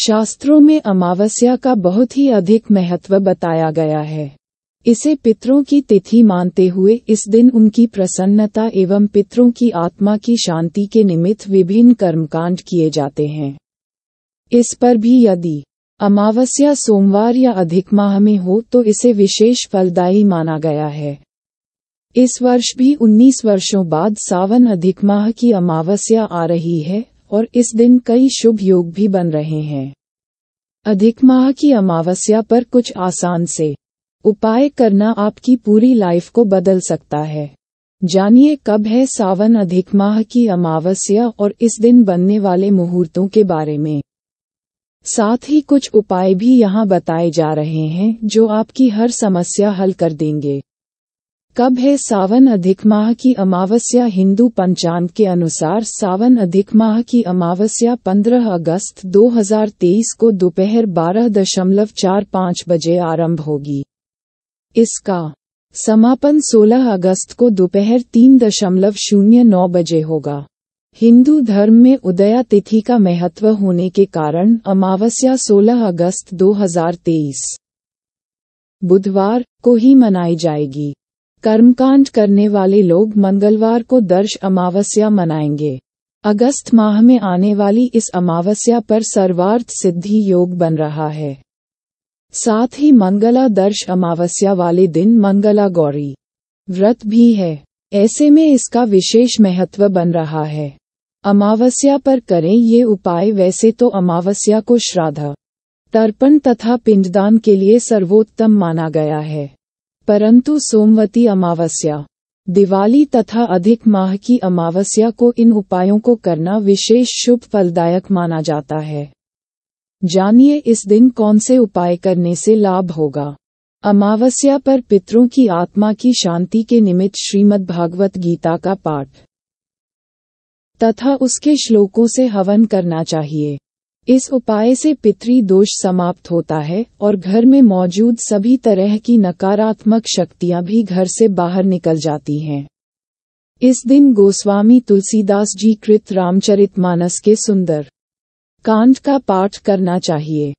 शास्त्रों में अमावस्या का बहुत ही अधिक महत्व बताया गया है इसे पितरों की तिथि मानते हुए इस दिन उनकी प्रसन्नता एवं पितरों की आत्मा की शांति के निमित्त विभिन्न कर्मकांड किए जाते हैं इस पर भी यदि अमावस्या सोमवार या अधिक माह में हो तो इसे विशेष फलदायी माना गया है इस वर्ष भी 19 वर्षों बाद सावन अधिक माह की अमावस्या आ रही है और इस दिन कई शुभ योग भी बन रहे हैं अधिक माह की अमावस्या पर कुछ आसान से उपाय करना आपकी पूरी लाइफ को बदल सकता है जानिए कब है सावन अधिक माह की अमावस्या और इस दिन बनने वाले मुहूर्तों के बारे में साथ ही कुछ उपाय भी यहाँ बताए जा रहे हैं जो आपकी हर समस्या हल कर देंगे कब है सावन अधिक माह की अमावस्या हिंदू पंचांग के अनुसार सावन अधिक माह की अमावस्या 15 अगस्त 2023 को दोपहर बारह दशमलव चार पाँच बजे आरंभ होगी इसका समापन 16 अगस्त को दोपहर तीन दशमलव शून्य नौ बजे होगा हिंदू धर्म में उदया तिथि का महत्व होने के कारण अमावस्या 16 अगस्त 2023 बुधवार को ही मनाई जाएगी कर्मकांड करने वाले लोग मंगलवार को दर्श अमावस्या मनाएंगे अगस्त माह में आने वाली इस अमावस्या पर सर्वार्थ सिद्धि योग बन रहा है साथ ही मंगला दर्श अमावस्या वाले दिन मंगला गौरी व्रत भी है ऐसे में इसका विशेष महत्व बन रहा है अमावस्या पर करें ये उपाय वैसे तो अमावस्या को श्राद्ध तर्पण तथा पिंडदान के लिए सर्वोत्तम माना गया है परंतु सोमवती अमावस्या दिवाली तथा अधिक माह की अमावस्या को इन उपायों को करना विशेष शुभ फलदायक माना जाता है जानिए इस दिन कौन से उपाय करने से लाभ होगा अमावस्या पर पितरों की आत्मा की शांति के निमित्त श्रीमद् भागवत गीता का पाठ तथा उसके श्लोकों से हवन करना चाहिए इस उपाय से पितरी दोष समाप्त होता है और घर में मौजूद सभी तरह की नकारात्मक शक्तियां भी घर से बाहर निकल जाती हैं इस दिन गोस्वामी तुलसीदास जी कृत रामचरितमानस के सुंदर कांड का पाठ करना चाहिए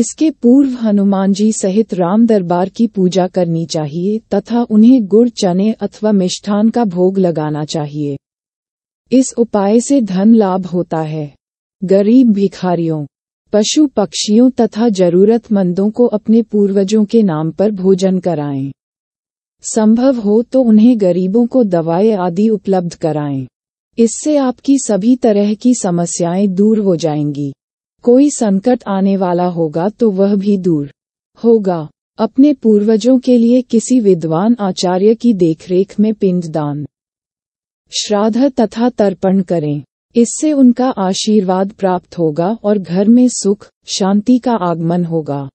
इसके पूर्व हनुमान जी सहित राम दरबार की पूजा करनी चाहिए तथा उन्हें गुड़ चने अथवा मिष्ठान का भोग लगाना चाहिए इस उपाय से धन लाभ होता है गरीब भिखारियों पशु पक्षियों तथा जरूरतमंदों को अपने पूर्वजों के नाम पर भोजन कराएं संभव हो तो उन्हें गरीबों को दवाएं आदि उपलब्ध कराएं इससे आपकी सभी तरह की समस्याएं दूर हो जाएंगी कोई संकट आने वाला होगा तो वह भी दूर होगा अपने पूर्वजों के लिए किसी विद्वान आचार्य की देखरेख में पिंडदान श्राद्ध तथा तर्पण करें इससे उनका आशीर्वाद प्राप्त होगा और घर में सुख शांति का आगमन होगा